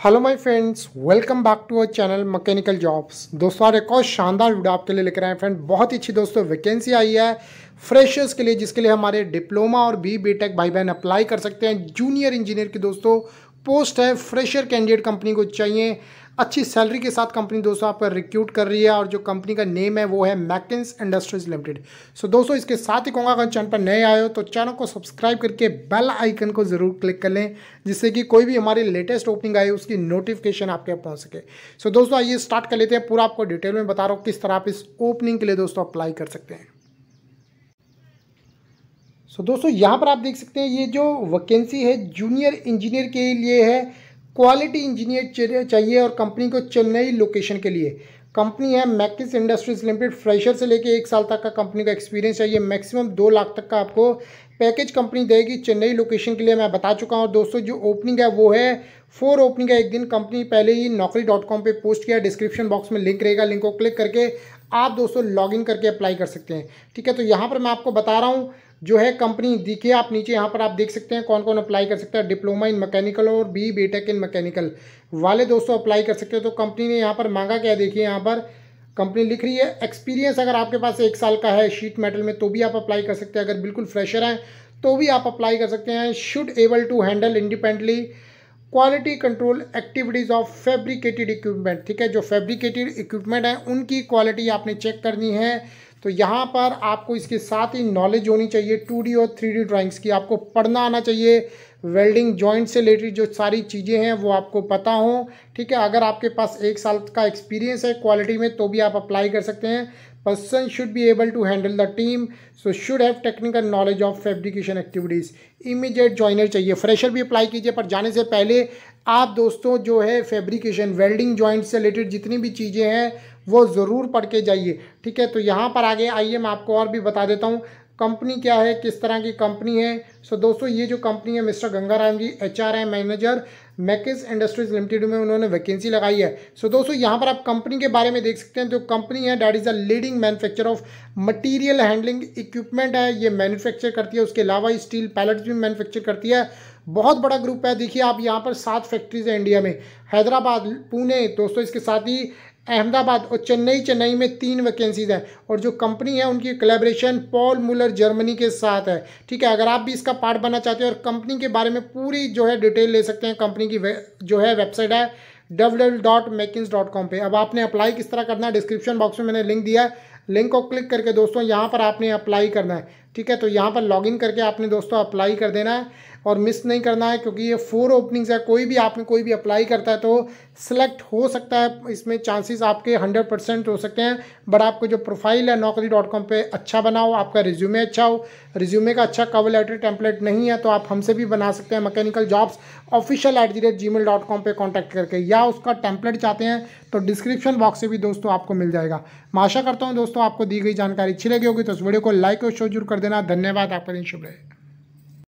hello my friends welcome back to our channel mechanical jobs दोस्तों और एक और शानदार वीडियो आपके लिए लेकर आए फ्रेंड बहुत ही अच्छी दोस्तों वैकेंसी आई है फ्रेशर्स के लिए जिसके लिए हमारे डिप्लोमा और बी बीटेक भाई बहन अप्लाई कर सकते हैं जूनियर इंजीनियर की दोस्तों पोस्ट है फ्रेशर कैंडिडेट कंपनी को चाहिए अच्छी सैलरी के साथ कंपनी दोस्तों आप रिक्रूट कर रही है और जो कंपनी का नेम है वो है मैकेंस इंडस्ट्रीज लिमिटेड सो दोस्तों इसके साथ ही कहूँगा अगर चैनल पर नए आए हो तो चैनल को सब्सक्राइब करके बेल आइकन को ज़रूर क्लिक कर लें जिससे कि कोई भी हमारी लेटेस्ट ओपनिंग आई उसकी नोटिफिकेशन आपके पहुँच सके सो so, दोस्तों आइए स्टार्ट कर लेते हैं पूरा आपको डिटेल में बता रहा हूँ किस तरह आप इस ओपनिंग के लिए दोस्तों अप्लाई कर सकते हैं सो so, दोस्तों यहाँ पर आप देख सकते हैं ये जो वैकेंसी है जूनियर इंजीनियर के लिए है क्वालिटी इंजीनियर चाहिए और कंपनी को चेन्नई लोकेशन के लिए कंपनी है मैकिस इंडस्ट्रीज लिमिटेड फ्रेशर से लेके एक साल तक का कंपनी का एक्सपीरियंस चाहिए मैक्सिमम दो लाख तक का आपको पैकेज कंपनी देगी चेन्नई लोकेशन के लिए मैं बता चुका हूँ दोस्तों जो ओपनिंग है वो है फोर ओपनिंग है एक दिन कंपनी पहले ही नौकरी डॉट कॉम पर पोस्ट किया डिस्क्रिप्शन बॉक्स में लिंक रहेगा लिंक को क्लिक करके आप दोस्तों इन करके अप्लाई कर सकते हैं ठीक है तो यहाँ पर मैं आपको बता रहा हूँ जो है कंपनी देखिए आप नीचे यहाँ पर आप देख सकते हैं कौन कौन अप्लाई कर सकता है डिप्लोमा इन मैकेनिकल और बी बीटेक इन मैकेनिकल वाले दोस्तों अप्लाई कर सकते हैं तो कंपनी ने यहाँ पर मांगा क्या देखिए यहाँ पर कंपनी लिख रही है एक्सपीरियंस अगर आपके पास एक साल का है शीट मेटल में तो भी आप अप्लाई कर सकते हैं अगर बिल्कुल फ्रेशर हैं तो भी आप अप्लाई कर सकते हैं should able to handle independently quality control activities of fabricated equipment ठीक है जो फैब्रिकेटेड इक्विपमेंट है उनकी क्वालिटी आपने चेक करनी है तो यहाँ पर आपको इसके साथ ही नॉलेज होनी चाहिए टू डी और थ्री डी ड्राॅइंग्स की आपको पढ़ना आना चाहिए वेल्डिंग जॉइंट से रिलेटेड जो सारी चीज़ें हैं वो आपको पता हो ठीक है अगर आपके पास एक साल का एक्सपीरियंस है क्वालिटी में तो भी आप अप्लाई कर सकते हैं person should be able to handle the team so should have technical knowledge of fabrication activities immediate joiner चाहिए fresher भी apply कीजिए पर जाने से पहले आप दोस्तों जो है fabrication welding joints से related जितनी भी चीज़ें हैं वो ज़रूर पढ़ के जाइए ठीक है तो यहाँ पर आगे आइए मैं आपको और भी बता देता हूँ कंपनी क्या है किस तरह की कंपनी है सो so, दोस्तों ये जो कंपनी है mister Gangaram ji H R manager मैकेस इंडस्ट्रीज लिमिटेड में उन्होंने वैकेंसी लगाई है सो so, दोस्तों यहाँ पर आप कंपनी के बारे में देख सकते हैं जो तो कंपनी है that is a leading manufacture of material handling equipment है ये मैन्युफैक्चर करती है उसके अलावा स्टील पैलेट्स भी मैनुफैक्चर करती है बहुत बड़ा ग्रुप है देखिए आप यहाँ पर सात फैक्ट्रीज हैं इंडिया में हैदराबाद पुणे दोस्तों इसके साथ ही अहमदाबाद और चेन्नई चेन्नई में तीन वैकेंसीज हैं और जो कंपनी है उनकी कलेब्रेशन पॉल मुलर जर्मनी के साथ है ठीक है अगर आप भी इसका पार्ट बनना चाहते हो और कंपनी के बारे में पूरी जो है डिटेल ले सकते हैं कंपनी की जो है वेबसाइट है डब्ल्यू पे अब आपने अप्लाई किस तरह करना है डिस्क्रिप्शन बॉक्स में मैंने लिंक दिया है लिंक को क्लिक करके दोस्तों यहाँ पर आपने अप्लाई करना है ठीक है तो यहाँ पर लॉगिन करके आपने दोस्तों अप्लाई कर देना है और मिस नहीं करना है क्योंकि ये फोर ओपनिंग्स है कोई भी आप में कोई भी अप्लाई करता है तो सिलेक्ट हो सकता है इसमें चांसेस आपके हंड्रेड परसेंट हो सकते हैं बट आपको जो प्रोफाइल है नौकरी डॉट कॉम पर अच्छा बनाओ आपका रिज्यूमे अच्छा हो रिज्यूमे का अच्छा कवर लेटर टेम्पलेट नहीं है तो आप हमसे भी बना सकते हैं mechanical jobs official at the rate Gmail dot com पर कॉन्टैक्ट करके या उसका टेम्पलेट चाहते हैं तो डिस्क्रिप्शन बॉक्स से भी दोस्तों आपको मिल जाएगा मैं आशा करता हूँ दोस्तों आपको दी गई जानकारी अच्छी लगी होगी तो इस वीडियो को लाइक और शेयर जरूर कर देना धन्यवाद आपका दिन शुभ रहे